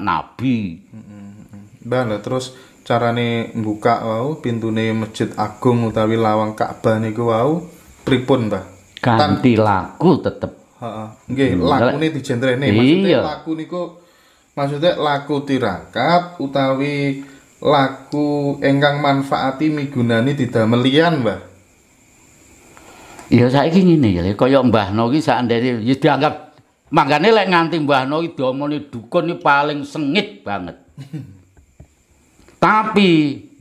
nabi. Mbah terus carane buka wau pintune Masjid Agung utawi lawang Ka'bah niku wau pripun, Mbah? Ganti laku tetep. Heeh. Nggih, lakune dijentrene. Maksudnya iya. laku niku maksudnya laku tirakat utawi laku engkang manfaati migunani tidak melian, Mbah. Ya saiki ngene ya, kaya Mbah Noki seandainya ya dianggap Manggane lek nganti Mbah Noi domone dukun iki paling sengit banget. Tapi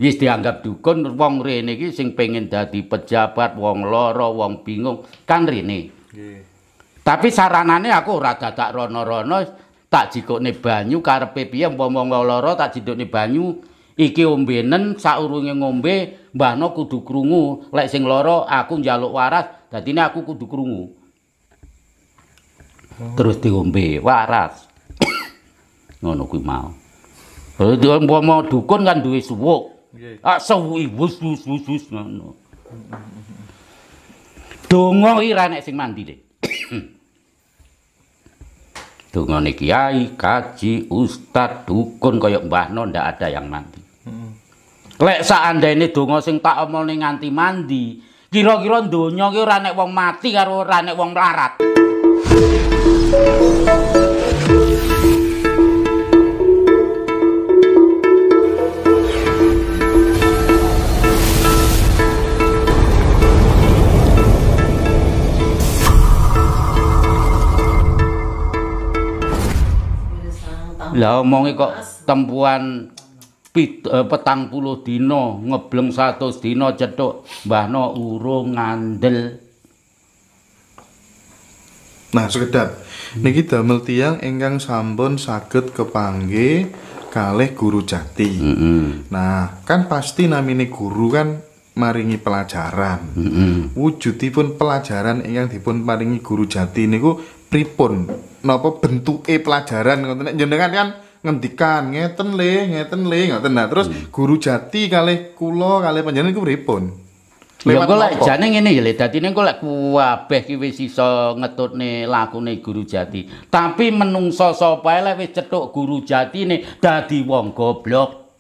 wis dianggap dukun wong rene iki sing pengen dadi pejabat, wong lara, wong bingung kan rene. Tapi saranane aku ora dadak rono-rono tak jikone banyu karepe piye umpama wong lara tak jindukne banyu iki ombenen saurunge ngombe Mbah Noi kudu krungu lek sing lara aku njaluk waras dadine aku kudu krungu. terus diombe waras ngono kuwi mau lha diombe dukun kan duwe suwuk nggih ah suwi wus wus wus ngono dongo ira nek sing mandi le dongo nek kiai kaji ustad dukun kaya mbahno ndak ada yang mandi hmm. lek seandainya dongo sing tak omong nganti mandi kira-kira donya ki ora nek wong mati karo ora nek wong larat lah omongi kok tempuan eh, petang puluh dino ngebleng satu dino cetuk mbahno urung ngandel Nah, sekedar hmm. niki damel tiang ingkang sampun saged kepangge kalih guru jati. -hmm. Nah, kan pasti namine guru kan maringi pelajaran. Mm -hmm. Wujudipun pelajaran yang dipun paringi guru jati niku pripun? Napa bentuke pelajaran ngoten jenengan kan ngendikan ngeten le, ngeten le, ngoten nah terus mm. guru jati kali kula kali panjenengan niku pripun? Lewat ya, lek jane ngene ya, dadine kok lek kabeh iki wis iso ngetutne lakune guru jati. Tapi menungso sapa lek wis cethuk guru jatine dadi wong goblok.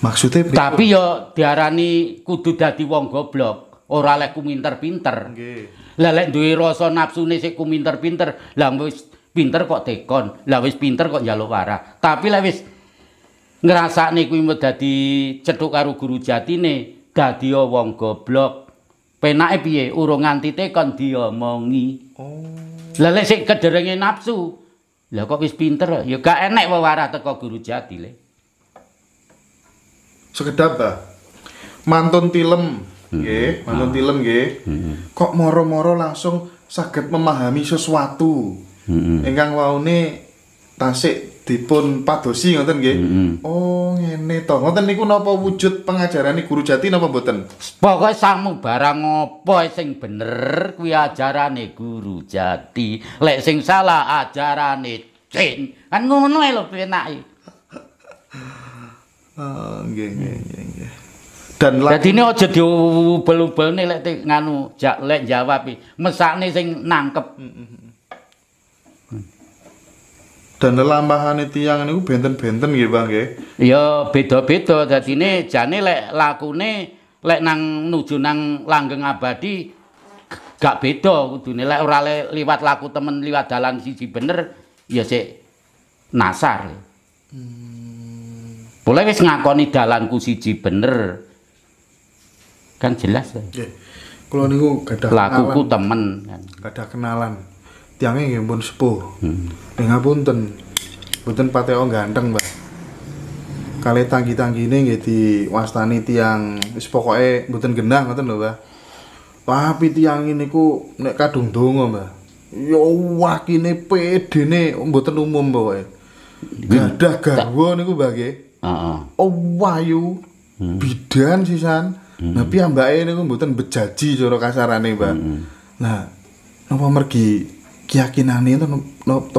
Maksudnya berikut. Tapi ya diarani kudu dadi wong goblok, ora lek kuminter-pinter. Nggih. Lah lek duwe rasa nafsune sik kuminter-pinter, lah wis pinter kok tekon, lah wis pinter kok njaluk warah. Tapi lek wis ngrasakne kuwi dadi cethuk karo guru jatine dadi wong goblok penake piye urung nganti tekon diomongi oh lha lek sik kederenge nafsu Lah kok wis pinter ya gak enek wewara teko guru jati le sekedap ba mantun tilem hmm. nggih mm -hmm. mantun ah. tilem nggih mm kok moro-moro langsung saged memahami sesuatu mm -hmm. ingkang waune tasik dipun padosi ngoten nggih. Oh, ngene to. Ngoten niku napa wujud pengajarane Guru Jati napa mboten? Pokoke sangmu barang apa e sing bener kuwi ajarane Guru Jati. Lek sing salah ajarane Jin. Kan ngono ae lho penake. oh ah, nggih, nggih, nggih. Dan lagi... Jadi ini aja diubel-ubel nih, lek nganu, lek jawab, mesak nih sing nangkep. Mm dan lelampahan itu yang ini benten-benten gitu bang ya ya beda-beda jadi ini jane lek lakune lek nang nuju nang langgeng abadi gak beda kudu lek ora le, liwat laku temen liwat dalan siji bener ya sik nasar hmm. boleh wis ngakoni dalanku siji bener kan jelas ya. Yeah. Kalau niku kada lakuku temen kan. Kada kenalan. tiangnya nggih pun sepuh. Hmm. Eh ngapunten. Mboten pateo ganteng, Mbak. Kali tangki ini, nggih wastani tiang wis pokoke mboten genah ngoten loh Mbak. Tapi tiang ini ku nek kadung donga, Mbak. Ya pede nih, mboten umum pokoke. Gadah hmm. garwo niku, Mbak, nggih. Oh, wahyu, Hmm. Bidan sisan. Hmm. Nah, ini niku mboten bejaji cara kasarane, Mbak. Hmm. Nah, apa mergi keyakinane to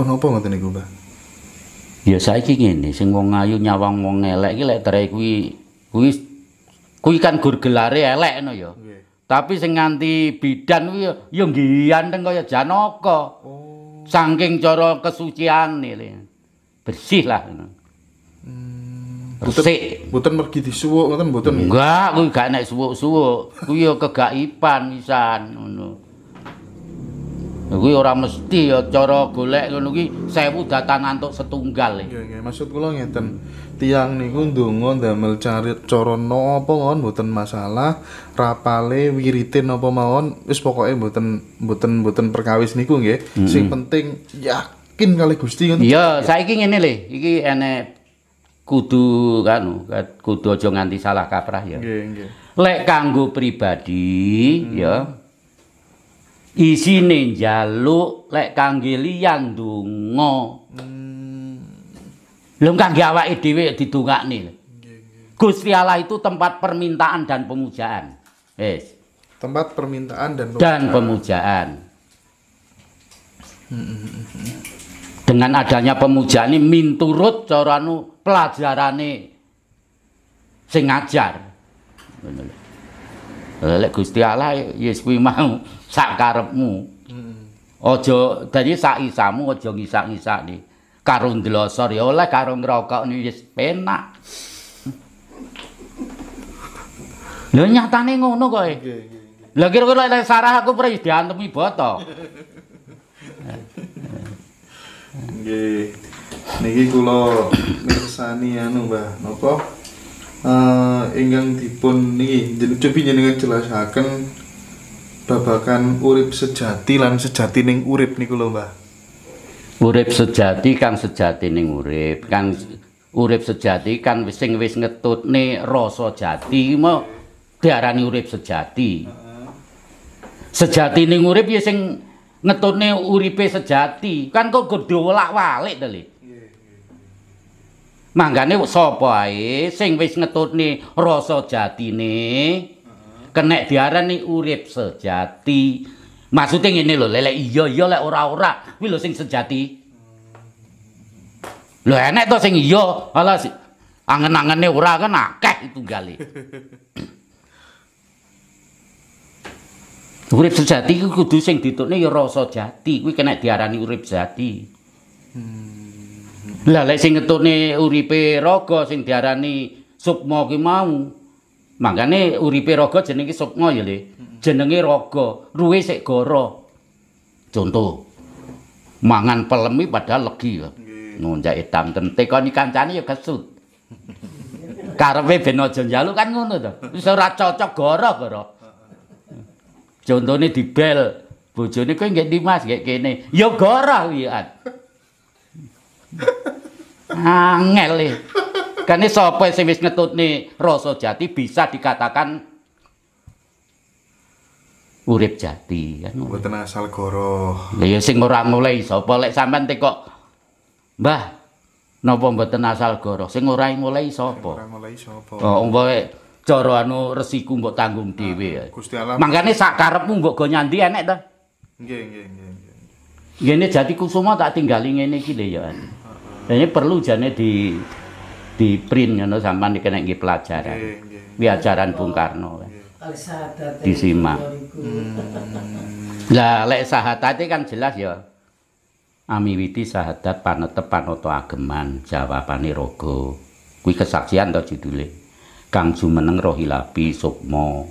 napa ngoten niku, Mbah? Ya saiki ngene, sing wong ayu nyawang wong elek iki lek terek kuwi kuwi kuwi kan gur elek no ya. Tapi sing nganti bidan kuwi ya nggih anteng kaya Janaka. Oh. Saking cara kesuciane bersih lah ngono. Bersih. Hmm, mboten mergi disuwuk ngoten mboten. Enggak, kuwi gak nek suwuk-suwuk. Kuwi ya kegak pisan ngono. gue orang mesti ya cara golek ngono saya 1000 datang antuk setunggal. Nggih e. iya, nggih, iya, maksud kula ngeten. Tiang niku ndonga ndamel cari cara napa mawon mboten masalah, rapale wiritin apa mawon wis pokoke mboten mboten mboten perkawis niku nggih. Mm -hmm. Sing penting yakin kali Gusti ngoten. Iya, saiki ngene lho, iki enek kudu kan, kudu aja nganti salah kaprah ya. Nggih nggih. Lek kanggo pribadi mm -hmm. ya isine njaluk lek kangge liyang donga. Hmm. Lum kangge awake dhewe ya didongakne. Nggih, nggih. Gusti Allah itu tempat permintaan dan pemujaan. Wis. Tempat permintaan dan pemujaan. Dan pemujaan. Hmm, hmm, hmm, Dengan adanya pemujaan ini minturut coranu pelajarane sing ngajar. Bener. Lek Gusti Allah yes kuwi mau sak karepmu. ojo Aja dadi sak isamu aja ngisak-ngisakne. Karo ndlosor ya oleh karo ngrokokne yes penak. Lho nyatane ngono kowe. Nggih, nggih. Lah kira-kira lek sarah aku pres diantemi boto. Nggih. Niki kula mirsani anu Mbah, napa? Eh, ingkang dipun niki njenengan njenengan jelasaken babakan urip sejati lan sejati ning urip niku lho Mbah. Urip sejati kang sejati ning urip, kang urip sejati kan wis sing wis ngetutne rasa jati mau diarani urip sejati. Sejati ning urip ya sing ngetutne uripe sejati, kan kok godho walak-walik to, Lho. manggane sapa ae sing wis ngetutne rasa jatine kenek diarani urip sejati maksude ngene lho lelek iya iya lek ora-ora kuwi lho sing sejati lho enek to sing iya ala si, angen-angene ora kan akeh tunggale urip sejati ku kudu sing ditutne ya rasa jati kuwi kenek diarani urip jati hmm. Lah lek sing ngetune uripe raga sing diarani sukma ki mau. Mangkane uripe raga jenenge sukma ya Le. Jenenge raga, ruwe sik goro. Contoh. Mangan pelemi padahal legi ya. Nunjak edam tente kon kancane ya kesut. Karepe ben aja njalu kan ngono to. Wis ora cocok goro-goro. Contone dibel bojone kowe nggih Dimas nggih kene. Ya goro wian. Angel e. Kene sapa sing wis nih rasa jati bisa dikatakan urip jati kan. Mboten asal goro. Lah ya sing ora mulai sapa lek sampean tekok Mbah napa mboten asal goro sing ora mulai sapa? Ora mulai sapa? Oh, umpama cara anu resiku mbok tanggung nah, dhewe. Ya. Gusti Allah. Mangkane sak karepmu mbok go nyandi enek to? Nggih, nggih, nggih. Ngene jati kusuma tak tinggali ngene iki lho ya ini perlu jane di di print ngono sampean dikena nggih pelajaran. Piajaran Bung Karno. Disimak. Hmm. Lah lek sahatate kan jelas ya. Amiwiti sahadat panetep panoto ageman jawabane rogo. Kuwi kesaksian to judule. Kang jumeneng rohilapi sukma.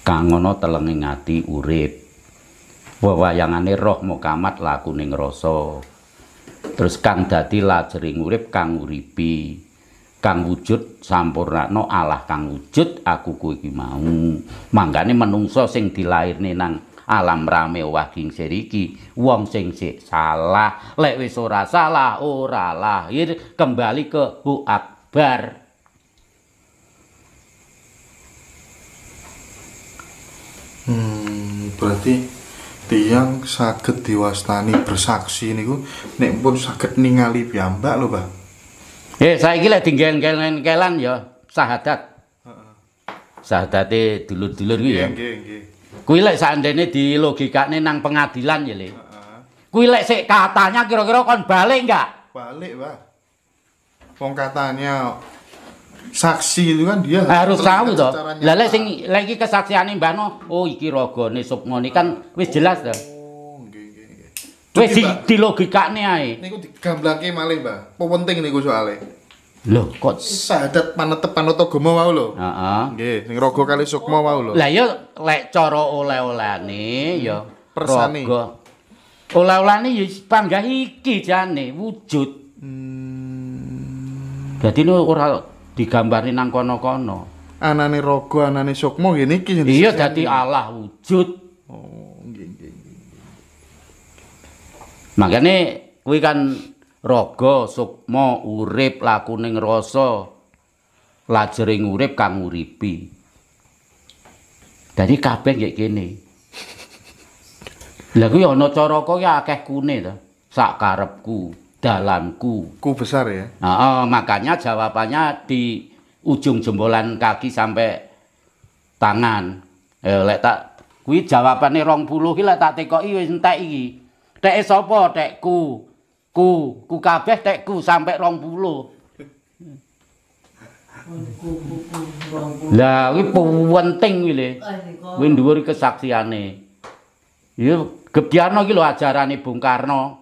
Kang ana telenging ati urip. Wewayangane roh mukamat laku ning Terus kang dadi lajering urip kang uripi. Kang wujud No Allah kang wujud aku kuwi iki mau. Mangkane menungso sing dilairne nang alam rame waging seriki wong sing sik salah lek wis ora salah ora lahir kembali ke hu akbar hmm berarti tiang sakit diwastani bersaksi ini ku, nek pun saged ningali piyambak lho, Pak. saya saiki lek dinggel-ngelan ya sahadat Heeh. Syahadate dulur-dulur kuwi ya. Nggih, nggih. Kuwi lek seandainya dilogikane nang pengadilan ya, Le. Heeh. Kuwi lek sik katanya kira-kira kon balik nggak? Balik, Pak. Wong katanya saksi itu kan dia harus tahu toh lah lek sing lek iki kesaksiane Mbah No oh iki rogone Sukmo ni kan wis jelas toh oh, Wes di, di logikane ae. Niku digamblake malih, Mbah. Apa penting niku soalé? Lho, kok sadat panetepan panoto gomo wau lho. Heeh. Uh Nggih, sing rogo kali sukmo wau lho. Lah ya lek cara oleh-olehane ya persane. Rogo. Oleh-olehane ya panggah iki jane wujud. Hmm. Jadi ini digambarin nang kono kono anane rogo anane sukmo gini kisah iya jadi Allah wujud oh makanya kui kan rogo sukmo urip laku neng rosso lajering urip kang uripi jadi kabeh kayak gini lagu yono coroko ya akeh kune sak karepku dalamku. Ku besar ya. Nah, oh, makanya jawabannya di ujung jembolan kaki sampai tangan. Eh lek tak kuwi jawabane 20 iki lek tak tekoki wis entek iki. Tek sapa tekku? Ku, ku kabeh tekku sampai 20. Lah kuwi penting kuwi le. Kuwi dhuwur kesaksiane. Ya gebyarno iki lho ajarane Bung Karno.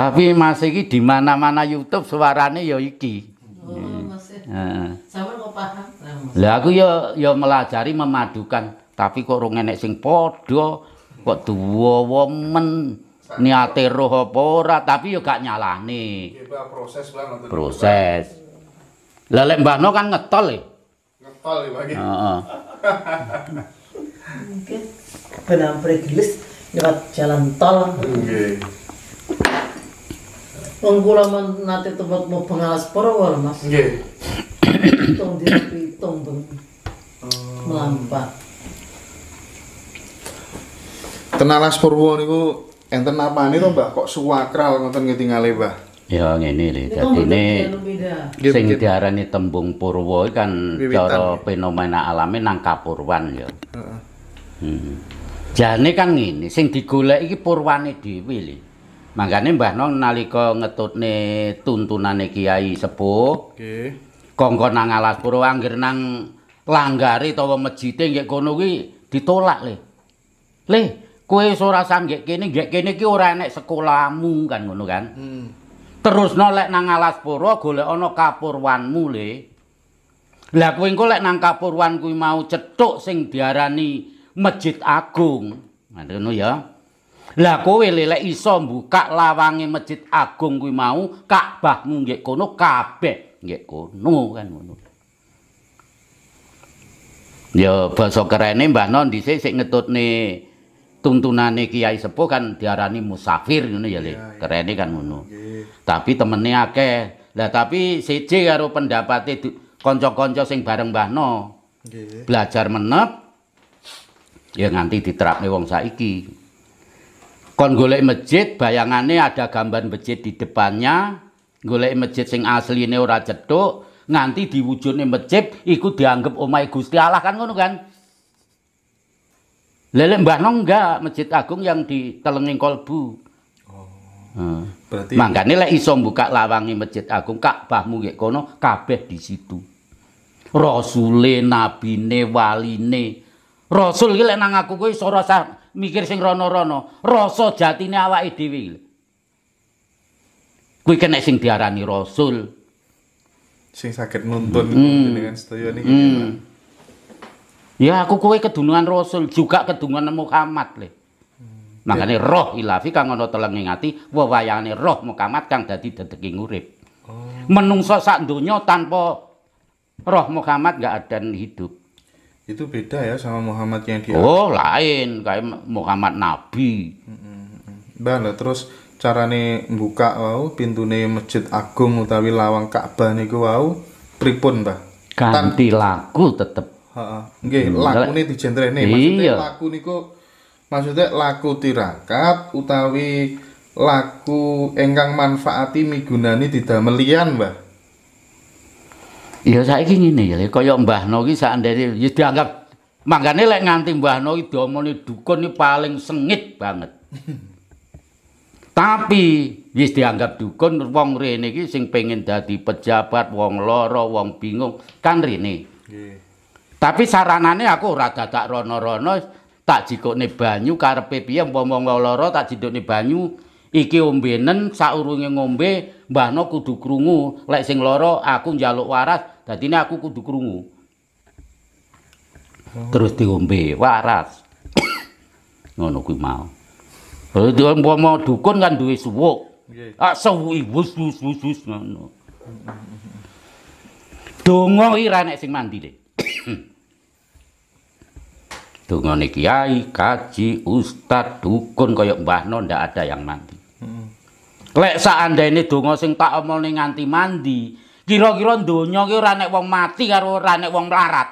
Tapi Mas iki di mana-mana YouTube suarane ya iki. Oh, ya. Heeh. Sampeyan paham. Nah, lah aku ya ya melajari memadukan, tapi kok rong enek sing padha, kok duwa men niate roh apa ora, tapi ya gak nyalane. proses lah nonton. Proses. Lah lek Mbahno No kan ngetol e. Ngetol ya bagi. Ya? Heeh. Mungkin benang gelis lewat jalan tol. Nggih. Pengkula nanti tempat mau pengalas perwar mas. Iya. Hitung tidak hitung oh. bang. Melampak. Tenalas perwo niku enten apa nih mbak? Kok suwakral gitu ketinggalan mbak? Ya ngene lho, dadi ne sing diarani tembung purwa kan cara fenomena alami nang kapurwan ya. Heeh. Hmm. Jane kan ngene, sing digoleki purwane dhewe lho. Mangkane Mbah Nong nalika ngetutne tuntunane Kiai Sepuh, oke Kongkon nang alas pura anggere nang langgari utawa mejite nggih kono kuwi ditolak le. Le, kowe iso rasa nggih kene nggih kene iki ora enek sekolahmu kan ngono kan. Hmm. Terus no lek nang alas pura golek kapurwanmu le. Lah kowe engko lek nang kapurwan kuwi mau cethuk sing diarani Masjid Agung. Ngono ya. Hmm. Lah kowe lelek iso mbuka lawange masjid agung kuwi mau, Ka'bahmu nggih kono kabeh, nggih kono kan ngono. Ya basa kerene Mbah Non dhisik sik ngetutne tuntunane Kiai Sepuh kan diarani musafir ngono ya, Le. Kerene kan ngono. Tapi temene akeh. Lah tapi siji karo pendapate kanca-kanca sing bareng Mbah Non. Belajar menep ya nganti diterapne wong saiki. kon golek masjid bayangannya ada gambar masjid di depannya golek masjid sing asline ora cethuk nganti diwujudne masjid ikut dianggap omahe Gusti Allah kan ngono kan Lele Mbah Nong enggak Masjid Agung yang di Telenging Kolbu. Oh. Berarti makanya lek iso buka lawangi Masjid Agung Ka'bahmu nggih kono kabeh di situ. Rasule, nabine, waline. Rasul iki nang aku gue iso mikir sing rono-rono, rasa jatine awake dhewe. Kuwi kene sing diarani rasul. Sing saged nuntun hmm. jenengan hmm. sedaya niki. Hmm. Ya aku kuwi kedunungan rasul, juga kedunuan Muhammad le. Hmm. Makane yeah. roh ilafi kang ana teleng ngati, wewayane roh Muhammad kang dadi dedeking urip. Oh. Menungsa sak donya tanpa roh Muhammad enggak ada hidup. itu beda ya sama Muhammad yang di oh lain kayak Muhammad Nabi Bala terus carane buka wau nih masjid agung utawi lawang Ka'bah nih niku wau pripun Mbah ganti Tan laku tetep heeh nggih lakune dijentrene maksudnya iya. laku kok? maksudnya laku tirakat utawi laku engkang manfaati migunani tidak melian Mbah Ya saiki ngene ya, kaya Mbah No iki sakandere ya dianggap mangane lek nganti Mbah No iki domone dukun iki paling sengit banget. Tapi wis dianggap dukun wong rene iki sing pengen dadi pejabat, wong lara, wong bingung kan rene. Tapi saranane aku ora dadak rono-rono tak jikone banyu karepe piye wong lara tak jidukne banyu. iki ombenen saurunge ngombe mbahno kudu krungu lek sing loro aku njaluk waras dadine aku kudu krungu terus diombe waras ngono kuwi mau lha diombe dukun kan duwe suwuk ah suwi wus wus wus wus ngono dongo nek sing mandi le dongone kiai kaji ustad dukun koyok mbahno ndak ada yang mandi Lek seandainya dongo sing tak omong ini nganti mandi Kira-kira dunia ini ranek wong mati karo ranek wong larat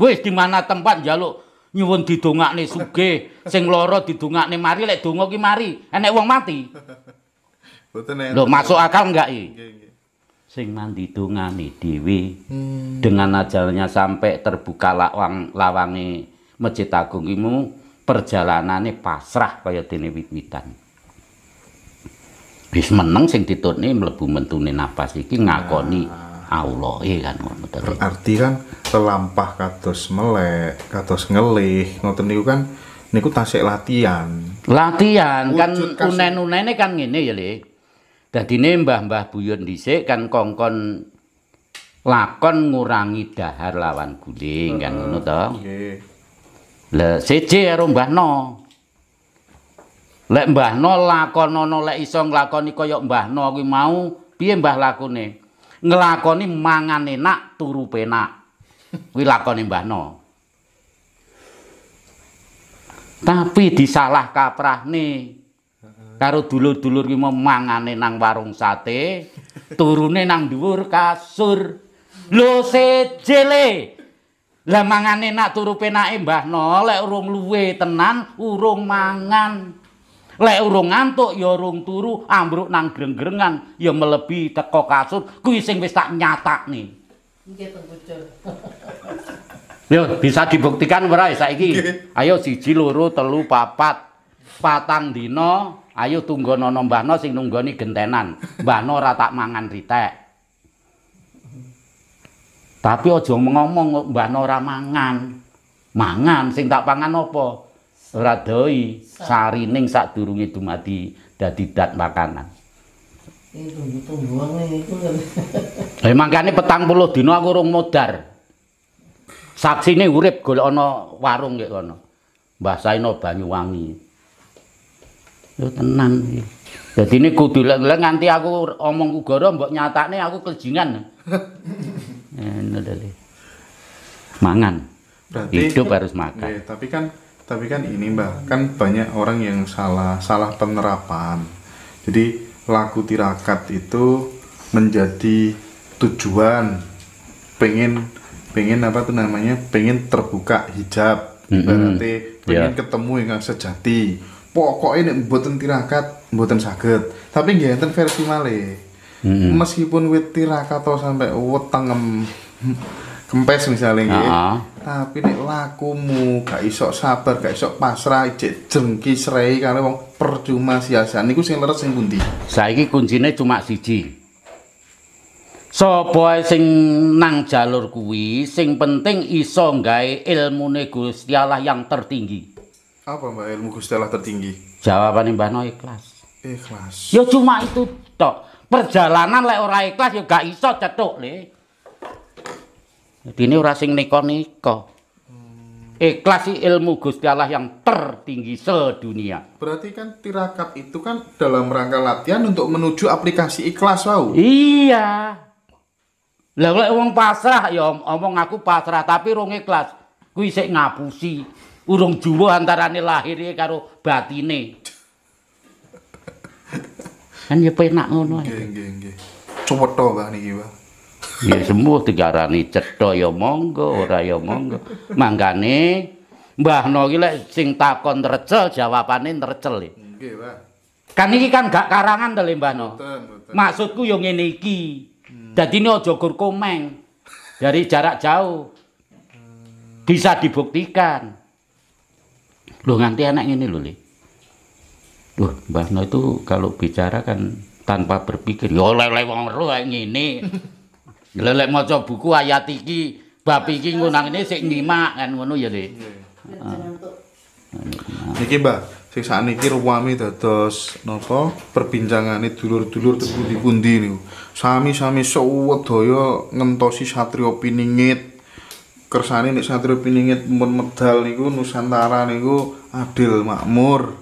Wih dimana tempat jaluk nyuwun didongak nih suge Sing loro didongak nih mari lek dongo ini mari Enek wong mati Lho, masuk akal enggak ini sing mandi dungani dewi dengan ajalnya sampai terbuka lawang lawangi masjid agung imu perjalanannya pasrah kaya dene wit-witan wis meneng sing ditutne mlebu mentune napas iki ngakoni Allahe ah. kan ngono Berarti kan selampah kados melek, kados ngelih, ngoten niku kan niku tasik latihan. Latihan kan unen-unene kan ngene ya, Le. Dadine mbah-mbah buyut dhisik kan kongkon lakon ngurangi dahar lawan guling kan ngono to. Nggih. Lah siji karo mbahno. Lek mbahno lakonono lek iso nglakoni kaya mbahno, No kuwi mau piye Mbah lakune? Nglakoni mangan enak, turu penak. Kuwi lakone Mbah Tapi disalah kaprahne. Karo dulur-dulur ki mau mangane nang warung sate, turune nang dhuwur kasur. Lho sejele. Lah mangane nak turu penake Mbah lek urung luwe tenan urung mangan. Lek urung ngantuk ya urung turu, ambruk nang greng-grengan ya melebi teko kasur kuwi sing wis tak nyatakne. Nggih, Yo ya, bisa dibuktikan ora ya saiki. Ayo siji loro telu papat. Patang dina ayo tunggono mbahno sing nunggoni gentenan. Mbahno ora tak mangan ritek. Tapi ojo ngomong mbahno ora mangan. Mangan sing tak pangan opo. ora doi sarining sadurunge dumati dadi dat makanan. Eh mangkane petang puluh dina aku rung modar. Saksine urip golek ana warung nggih kono. Mbah Saino Banyuwangi. Yo tenan iki. Dadi ne kudu lek nganti aku omong ugoro mbok nyatane aku kelingan. Eh ndale. Mangan. Berarti, hidup harus makan. Ya, tapi kan tapi kan ini mbak kan banyak orang yang salah salah penerapan jadi laku tirakat itu menjadi tujuan pengen pengen apa tuh namanya pengen terbuka hijab berarti mm -hmm. pengen yeah. ketemu yang sejati Pokok ini buatan tirakat buatan sakit tapi nggak versi male mm -hmm. meskipun wit tirakat atau sampai wetangem kempes misalnya uh tapi nih lakumu gak iso sabar gak iso pasrah ijek jengki serai karena wong percuma siasan niku sing leres sing pundi saiki kuncine cuma siji sapa sing nang jalur kuwi sing penting iso gawe ilmune Gusti Allah yang tertinggi apa mbak ilmu Gusti Allah tertinggi Jawaban Mbah No ikhlas ikhlas ya cuma itu tok perjalanan lek ora ikhlas ya gak iso cetuk le Jadi ini orang sing niko niko. Hmm. Ikhlas eh, ilmu Gusti Allah yang tertinggi sedunia. Berarti kan tirakat itu kan dalam rangka latihan untuk menuju aplikasi ikhlas wow. Iya. Lah lek wong pasrah ya omong aku pasrah tapi rung ikhlas. Ku isih ngapusi urung jiwa antarane lahir karo batine. kan ya penak ngono. Nggih nggih nggih. Cuwet to Bang niki, Bang. ya semua digarani cetha ya monggo ora ya monggo mangkane mbahno iki lek sing takon trecel jawabane trecel e. nggih kan iki kan gak karangan to le mbahno maksudku yo ngene iki hmm. dadine aja gur komeng dari jarak jauh bisa dibuktikan Loh, nganti enak ngene lho le Duh, mbahno itu kalau bicara kan tanpa berpikir yo lek wong ro ngene Lha lek maca buku ayat iki bab iki ngunang ini sik nyimak kan ngono ya, iya. ah. Le. Niki, Mbak, sing sakniki ruwami dados napa perbincangane dulur-dulur teng pundi-pundi niku. Sami-sami ngentosi satrio piningit. Kersane nek satrio piningit mun medal niku Nusantara niku adil makmur.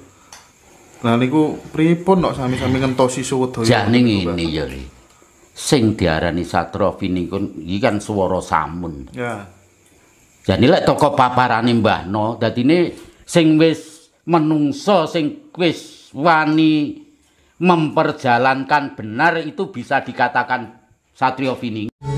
Lah niku pripun kok sami-sami ngentosi sedaya. Jane ngene ya, sing diarani satrofi niku iki kan swara samun. Ya. Jadi lek tokoh paparane Mbahno, No, dadine sing wis menungso sing wis wani memperjalankan benar itu bisa dikatakan Satrio Viningo.